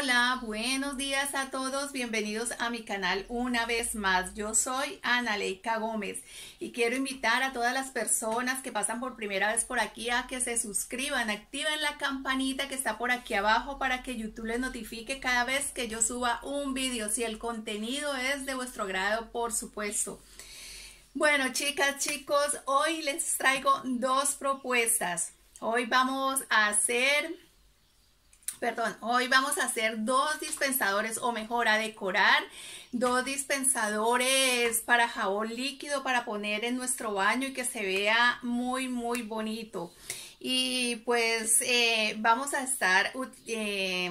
Hola, buenos días a todos, bienvenidos a mi canal una vez más. Yo soy Ana Leica Gómez y quiero invitar a todas las personas que pasan por primera vez por aquí a que se suscriban, activen la campanita que está por aquí abajo para que YouTube les notifique cada vez que yo suba un vídeo, si el contenido es de vuestro grado, por supuesto. Bueno, chicas, chicos, hoy les traigo dos propuestas. Hoy vamos a hacer perdón, hoy vamos a hacer dos dispensadores o mejor a decorar dos dispensadores para jabón líquido para poner en nuestro baño y que se vea muy muy bonito y pues eh, vamos a estar eh,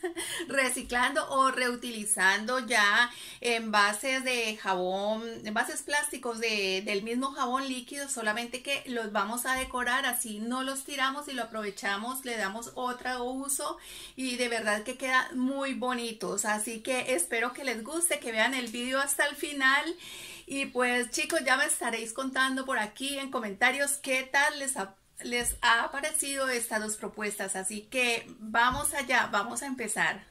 reciclando o reutilizando ya envases de jabón, envases plásticos del mismo jabón líquido, solamente que los vamos a decorar, así no los tiramos y lo aprovechamos, le damos otro uso y de verdad que quedan muy bonitos, así que espero que les guste, que vean el video hasta el final y pues chicos ya me estaréis contando por aquí en comentarios qué tal les ha les ha parecido estas dos propuestas, así que vamos allá, vamos a empezar.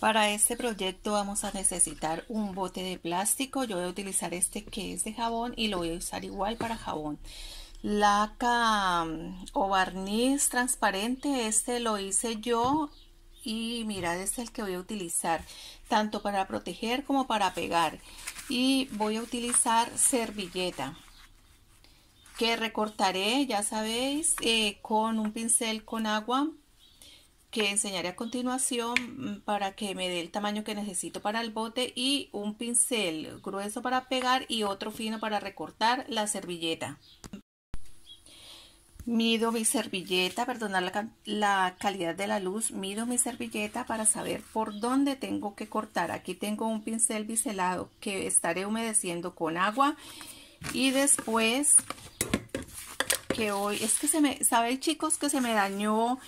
Para este proyecto vamos a necesitar un bote de plástico. Yo voy a utilizar este que es de jabón y lo voy a usar igual para jabón. Laca mm, o barniz transparente, este lo hice yo y mirad este es el que voy a utilizar tanto para proteger como para pegar y voy a utilizar servilleta que recortaré ya sabéis eh, con un pincel con agua que enseñaré a continuación mm, para que me dé el tamaño que necesito para el bote y un pincel grueso para pegar y otro fino para recortar la servilleta Mido mi servilleta, perdonar la, calidad de la luz, mido mi servilleta para saber por dónde tengo que cortar. Aquí tengo un pincel biselado que estaré humedeciendo con agua y después que hoy, es que se me, saben chicos que se me dañó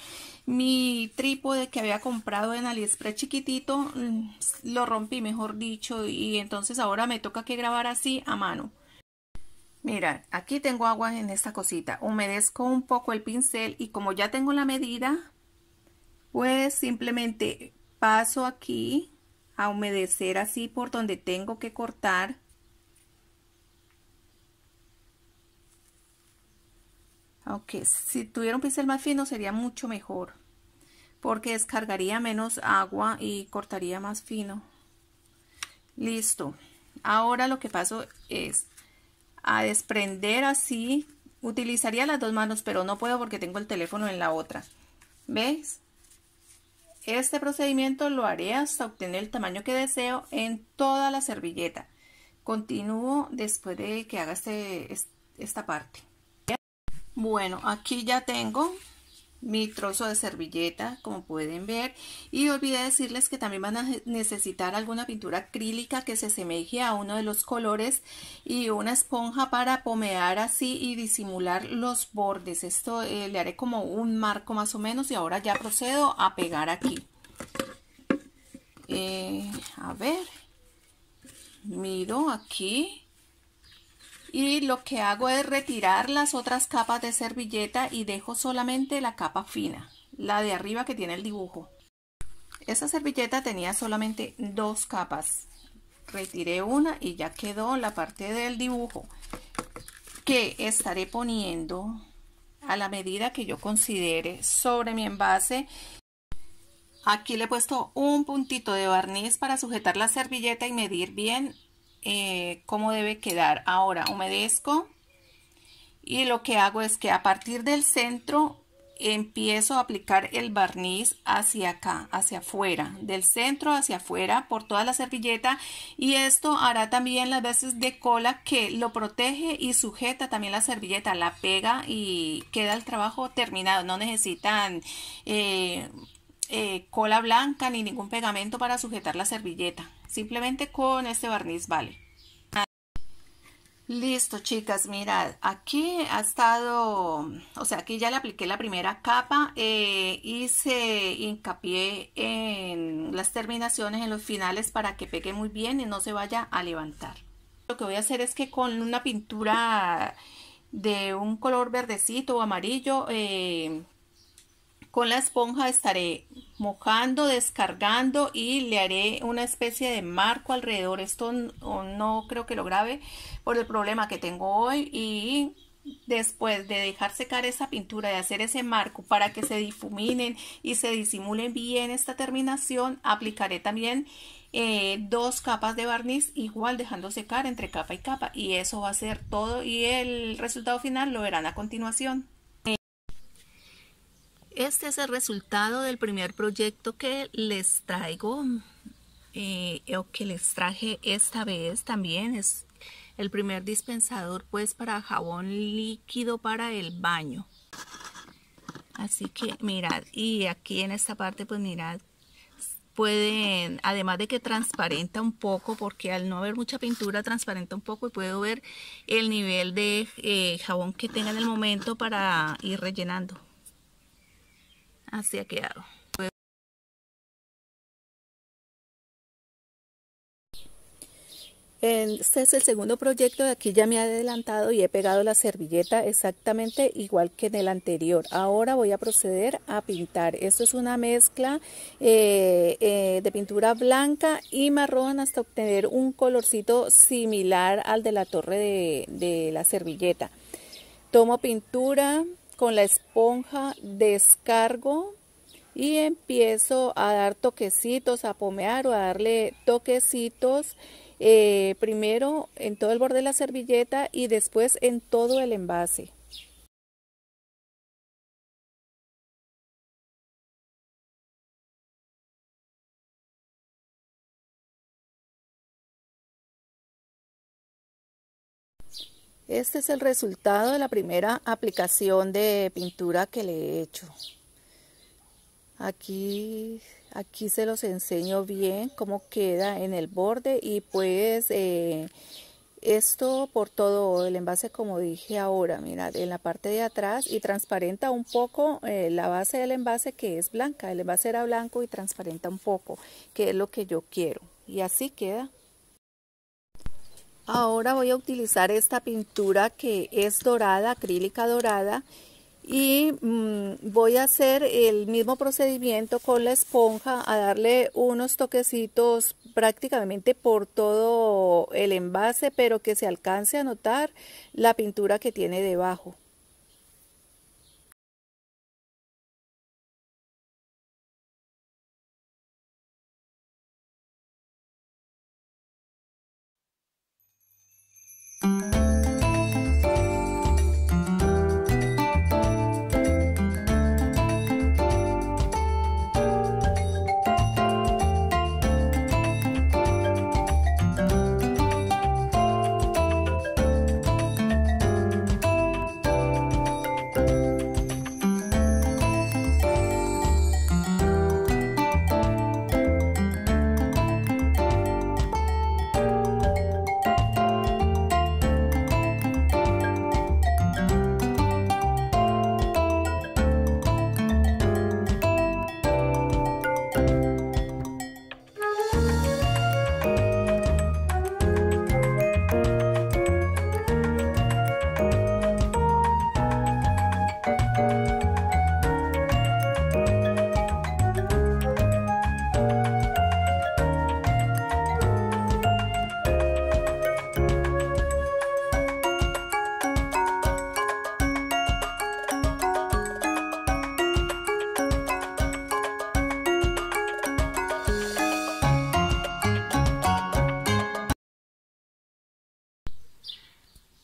mi trípode que había comprado en Aliexpress chiquitito? Mm, lo rompí, mejor dicho, y entonces ahora me toca que grabar así a mano. Mira, aquí tengo agua en esta cosita. Humedezco un poco el pincel y como ya tengo la medida, pues simplemente paso aquí a humedecer así por donde tengo que cortar. Aunque si tuviera un pincel más fino sería mucho mejor, porque descargaría menos agua y cortaría más fino. Listo. Ahora lo que paso es a desprender así. Utilizaría las dos manos, pero no puedo porque tengo el teléfono en la otra. ¿Veis? Este procedimiento lo haré hasta obtener el tamaño que deseo en toda la servilleta. Continúo después de que haga este, esta parte. Bueno, aquí ya tengo mi trozo de servilleta, como pueden ver. Y olvidé decirles que también van a necesitar alguna pintura acrílica que se asemeje a uno de los colores y una esponja para pomear así y disimular los bordes. Esto eh, le haré como un marco más o menos y ahora ya procedo a pegar aquí. Eh, a ver, miro aquí y lo que hago es retirar las otras capas de servilleta y dejo solamente la capa fina, la de arriba que tiene el dibujo. Esta servilleta tenía solamente dos capas. Retiré una y ya quedó la parte del dibujo que estaré poniendo a la medida que yo considere sobre mi envase. Aquí le he puesto un puntito de barniz para sujetar la servilleta y medir bien eh, cómo debe quedar. Ahora humedezco y lo que hago es que a partir del centro empiezo a aplicar el barniz hacia acá, hacia afuera, del centro hacia afuera por toda la servilleta y esto hará también las veces de cola que lo protege y sujeta también la servilleta, la pega y queda el trabajo terminado, no necesitan eh, eh, cola blanca ni ningún pegamento para sujetar la servilleta. Simplemente con este barniz vale. Listo, chicas, mirad, aquí ha estado, o sea, aquí ya le apliqué la primera capa, eh, y hice hincapié en las terminaciones, en los finales para que pegue muy bien y no se vaya a levantar. Lo que voy a hacer es que con una pintura de un color verdecito o amarillo, eh, con la esponja estaré mojando, descargando y le haré una especie de marco alrededor. Esto no, creo que lo grabe por el problema que tengo hoy y después de dejar secar esa pintura, de hacer ese marco para que se difuminen y se disimulen bien esta terminación, aplicaré también eh, dos capas de barniz igual dejando secar entre capa y capa y eso va a ser todo y el resultado final lo verán a continuación. Este es el resultado del primer proyecto que les traigo eh, o que les traje esta vez también. Es el primer dispensador pues para jabón líquido para el baño. Así que mirad, y aquí en esta parte pues mirad, pueden, además de que transparenta un poco, porque al no haber mucha pintura transparenta un poco y puedo ver el nivel de eh, jabón que tenga en el momento para ir rellenando. Así ha quedado. Este es el segundo proyecto, aquí ya me he adelantado y he pegado la servilleta exactamente igual que en el anterior. Ahora voy a proceder a pintar. Esto es una mezcla eh, eh, de pintura blanca y marrón hasta obtener un colorcito similar al de la torre de la servilleta. Tomo pintura, con la esponja descargo y empiezo a dar toquecitos, a pomear o a darle toquecitos eh, primero en todo el borde de la servilleta y después en todo el envase. Este es el resultado de la primera aplicación de pintura que le he hecho. Aquí, aquí se los enseño bien cómo queda en el borde y pues eh, esto por todo el envase como dije ahora, mirad, en la parte de atrás y transparenta un poco eh, la base del envase que es blanca. El envase era blanco y transparenta un poco, que es lo que yo quiero. Y así queda. Ahora voy a utilizar esta pintura que es dorada, acrílica dorada y mm, voy a hacer el mismo procedimiento con la esponja a darle unos toquecitos prácticamente por todo el envase pero que se alcance a notar la pintura que tiene debajo.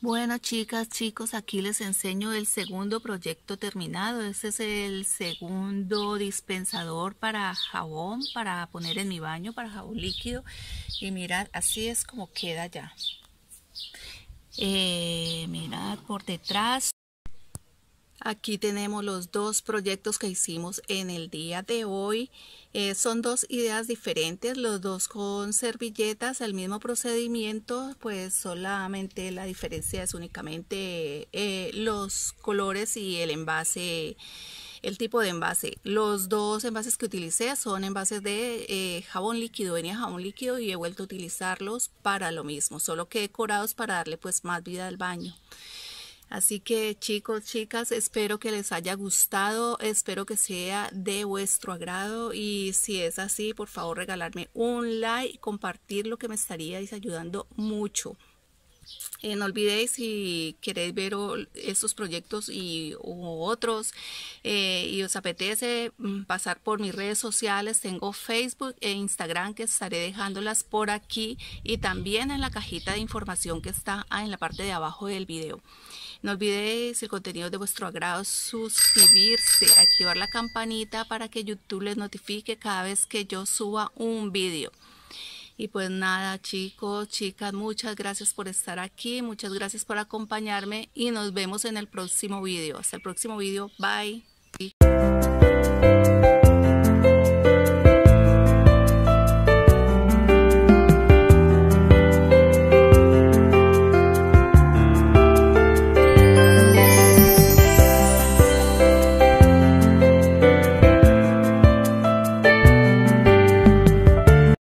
Bueno, chicas, chicos, aquí les enseño el segundo proyecto terminado. Este es el segundo dispensador para jabón, para poner en mi baño, para jabón líquido. Y mirad, así es como queda ya. Eh, mirad por detrás. Aquí tenemos los dos proyectos que hicimos en el día de hoy. Eh, son dos ideas diferentes, los dos con servilletas, el mismo procedimiento, pues solamente la diferencia es únicamente eh, los colores y el envase, el tipo de envase. Los dos envases que utilicé son envases de eh, jabón líquido, venía jabón líquido y he vuelto a utilizarlos para lo mismo, solo que decorados para darle pues más vida al baño. Así que chicos, chicas, espero que les haya gustado, espero que sea de vuestro agrado y si es así, por favor regalarme un like, y compartirlo que me estaríais ayudando mucho. Eh, no olvidéis si queréis ver estos proyectos y u otros eh, y os apetece mm, pasar por mis redes sociales, tengo Facebook e Instagram que estaré dejándolas por aquí y también en la cajita de información que está en la parte de abajo del video. No olvidéis si el contenido de vuestro agrado, suscribirse, activar la campanita para que YouTube les notifique cada vez que yo suba un vídeo. Y pues nada, chicos, chicas, muchas gracias por estar aquí, muchas gracias por acompañarme y nos vemos en el próximo video. Hasta el próximo video, bye.